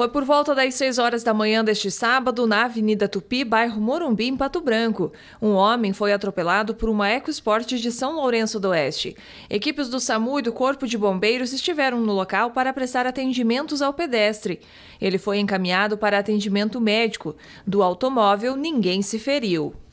Foi por volta das 6 horas da manhã deste sábado, na Avenida Tupi, bairro Morumbi, em Pato Branco. Um homem foi atropelado por uma EcoSport de São Lourenço do Oeste. Equipes do SAMU e do Corpo de Bombeiros estiveram no local para prestar atendimentos ao pedestre. Ele foi encaminhado para atendimento médico. Do automóvel, ninguém se feriu.